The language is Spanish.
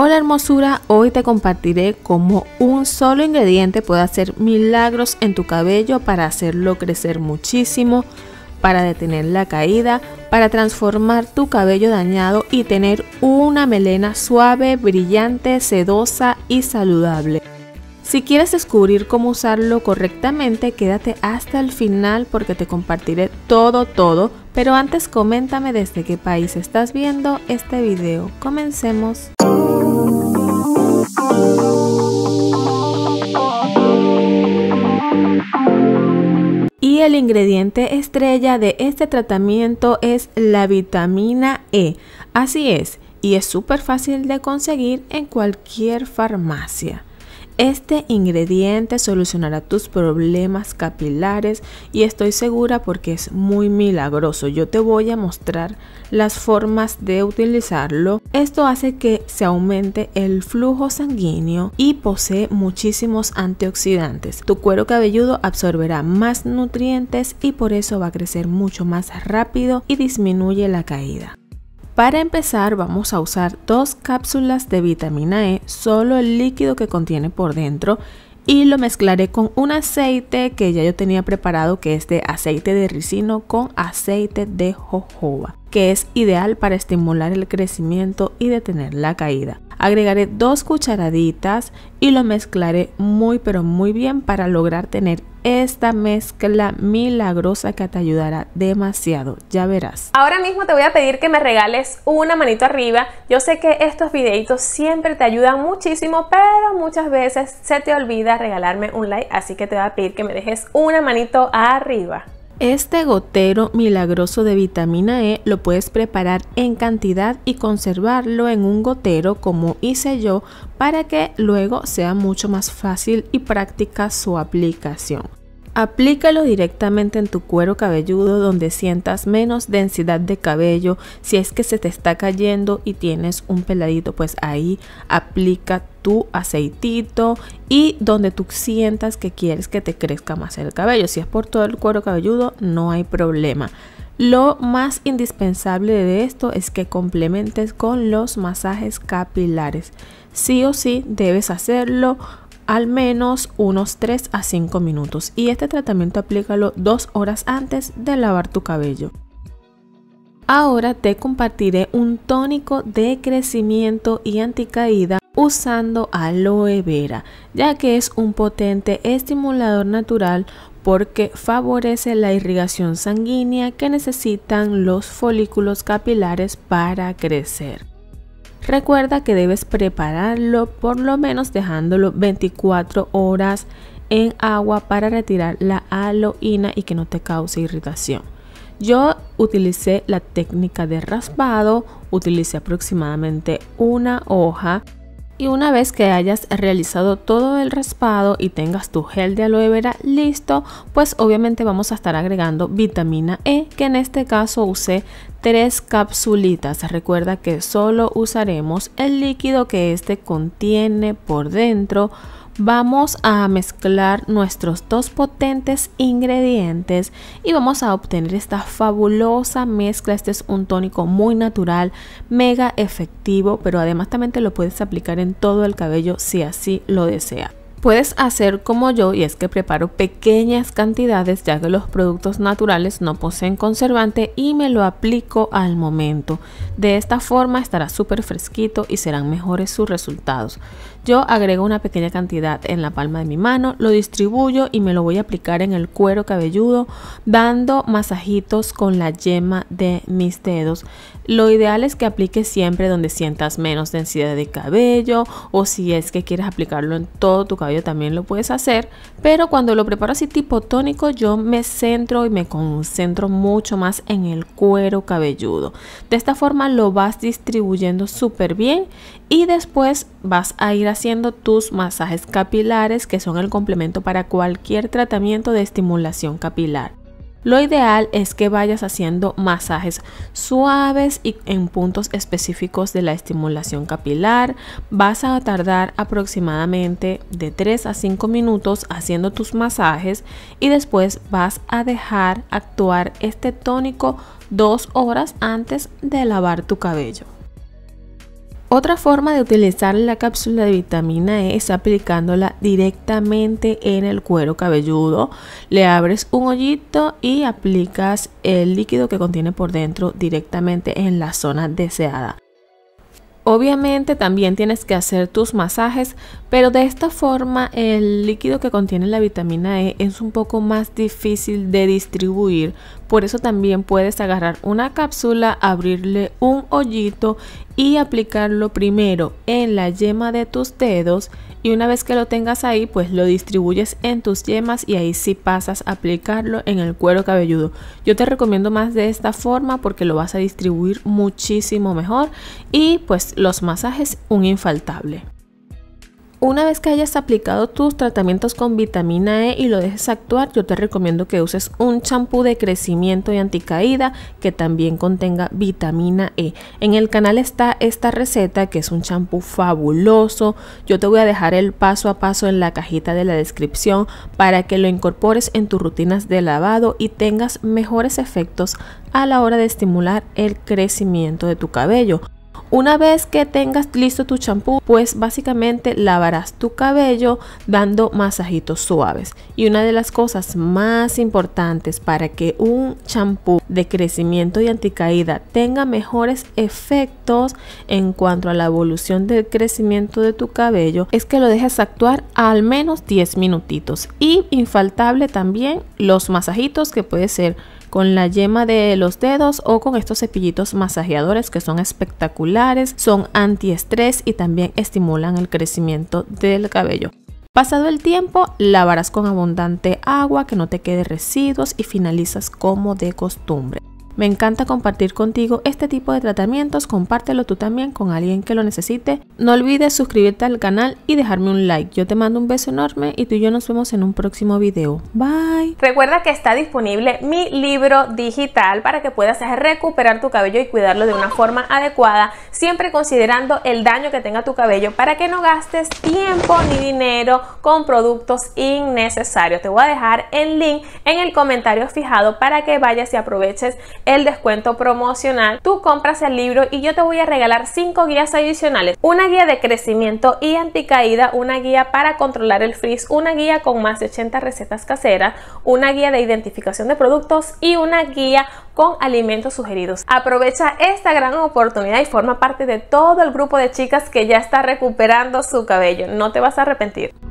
Hola hermosura, hoy te compartiré cómo un solo ingrediente puede hacer milagros en tu cabello para hacerlo crecer muchísimo, para detener la caída, para transformar tu cabello dañado y tener una melena suave, brillante, sedosa y saludable. Si quieres descubrir cómo usarlo correctamente, quédate hasta el final porque te compartiré todo, todo pero antes coméntame desde qué país estás viendo este video. Comencemos. Y el ingrediente estrella de este tratamiento es la vitamina E. Así es, y es súper fácil de conseguir en cualquier farmacia. Este ingrediente solucionará tus problemas capilares y estoy segura porque es muy milagroso. Yo te voy a mostrar las formas de utilizarlo. Esto hace que se aumente el flujo sanguíneo y posee muchísimos antioxidantes. Tu cuero cabelludo absorberá más nutrientes y por eso va a crecer mucho más rápido y disminuye la caída. Para empezar vamos a usar dos cápsulas de vitamina E, solo el líquido que contiene por dentro, y lo mezclaré con un aceite que ya yo tenía preparado que es de aceite de ricino con aceite de jojoba que es ideal para estimular el crecimiento y detener la caída. Agregaré dos cucharaditas y lo mezclaré muy pero muy bien para lograr tener esta mezcla milagrosa que te ayudará demasiado, ya verás. Ahora mismo te voy a pedir que me regales una manito arriba. Yo sé que estos videitos siempre te ayudan muchísimo, pero muchas veces se te olvida regalarme un like, así que te voy a pedir que me dejes una manito arriba. Este gotero milagroso de vitamina E lo puedes preparar en cantidad y conservarlo en un gotero como hice yo para que luego sea mucho más fácil y práctica su aplicación. Aplícalo directamente en tu cuero cabelludo donde sientas menos densidad de cabello. Si es que se te está cayendo y tienes un peladito, pues ahí aplica tu aceitito y donde tú sientas que quieres que te crezca más el cabello. Si es por todo el cuero cabelludo, no hay problema. Lo más indispensable de esto es que complementes con los masajes capilares. Sí o sí debes hacerlo al menos unos 3 a 5 minutos y este tratamiento aplícalo 2 horas antes de lavar tu cabello. Ahora te compartiré un tónico de crecimiento y anticaída usando aloe vera, ya que es un potente estimulador natural porque favorece la irrigación sanguínea que necesitan los folículos capilares para crecer. Recuerda que debes prepararlo por lo menos dejándolo 24 horas en agua para retirar la aloína y que no te cause irritación. Yo utilicé la técnica de raspado, utilicé aproximadamente una hoja y una vez que hayas realizado todo el raspado y tengas tu gel de aloe vera listo, pues obviamente vamos a estar agregando vitamina E, que en este caso usé tres capsulitas. Recuerda que solo usaremos el líquido que este contiene por dentro vamos a mezclar nuestros dos potentes ingredientes y vamos a obtener esta fabulosa mezcla. Este es un tónico muy natural, mega efectivo, pero además también lo puedes aplicar en todo el cabello si así lo deseas. Puedes hacer como yo y es que preparo pequeñas cantidades ya que los productos naturales no poseen conservante y me lo aplico al momento. De esta forma estará súper fresquito y serán mejores sus resultados. Yo agrego una pequeña cantidad en la palma de mi mano, lo distribuyo y me lo voy a aplicar en el cuero cabelludo dando masajitos con la yema de mis dedos. Lo ideal es que apliques siempre donde sientas menos densidad de cabello o si es que quieres aplicarlo en todo tu cabello también lo puedes hacer, pero cuando lo preparo así tipo tónico yo me centro y me concentro mucho más en el cuero cabelludo. De esta forma lo vas distribuyendo súper bien y después vas a ir haciendo tus masajes capilares que son el complemento para cualquier tratamiento de estimulación capilar. Lo ideal es que vayas haciendo masajes suaves y en puntos específicos de la estimulación capilar. Vas a tardar aproximadamente de 3 a 5 minutos haciendo tus masajes y después vas a dejar actuar este tónico dos horas antes de lavar tu cabello. Otra forma de utilizar la cápsula de vitamina E es aplicándola directamente en el cuero cabelludo. Le abres un hoyito y aplicas el líquido que contiene por dentro directamente en la zona deseada. Obviamente también tienes que hacer tus masajes, pero de esta forma el líquido que contiene la vitamina E es un poco más difícil de distribuir. Por eso también puedes agarrar una cápsula, abrirle un hoyito y aplicarlo primero en la yema de tus dedos y una vez que lo tengas ahí pues lo distribuyes en tus yemas y ahí sí pasas a aplicarlo en el cuero cabelludo. Yo te recomiendo más de esta forma porque lo vas a distribuir muchísimo mejor y pues los masajes un infaltable. Una vez que hayas aplicado tus tratamientos con vitamina E y lo dejes actuar, yo te recomiendo que uses un champú de crecimiento y anticaída que también contenga vitamina E. En el canal está esta receta que es un champú fabuloso. Yo te voy a dejar el paso a paso en la cajita de la descripción para que lo incorpores en tus rutinas de lavado y tengas mejores efectos a la hora de estimular el crecimiento de tu cabello. Una vez que tengas listo tu champú, pues básicamente lavarás tu cabello dando masajitos suaves. Y una de las cosas más importantes para que un champú de crecimiento y anticaída tenga mejores efectos en cuanto a la evolución del crecimiento de tu cabello es que lo dejes actuar al menos 10 minutitos. Y infaltable también los masajitos que puede ser con la yema de los dedos o con estos cepillitos masajeadores que son espectaculares, son antiestrés y también estimulan el crecimiento del cabello. Pasado el tiempo, lavarás con abundante agua, que no te quede residuos y finalizas como de costumbre. Me encanta compartir contigo este tipo de tratamientos, compártelo tú también con alguien que lo necesite. No olvides suscribirte al canal y dejarme un like. Yo te mando un beso enorme y tú y yo nos vemos en un próximo video. Bye. Recuerda que está disponible mi libro digital para que puedas recuperar tu cabello y cuidarlo de una forma adecuada, siempre considerando el daño que tenga tu cabello para que no gastes tiempo ni dinero con productos innecesarios. Te voy a dejar el link en el comentario fijado para que vayas y aproveches el descuento promocional, tú compras el libro y yo te voy a regalar 5 guías adicionales. Una guía de crecimiento y anticaída, una guía para controlar el frizz, una guía con más de 80 recetas caseras, una guía de identificación de productos y una guía con alimentos sugeridos. Aprovecha esta gran oportunidad y forma parte de todo el grupo de chicas que ya está recuperando su cabello. No te vas a arrepentir.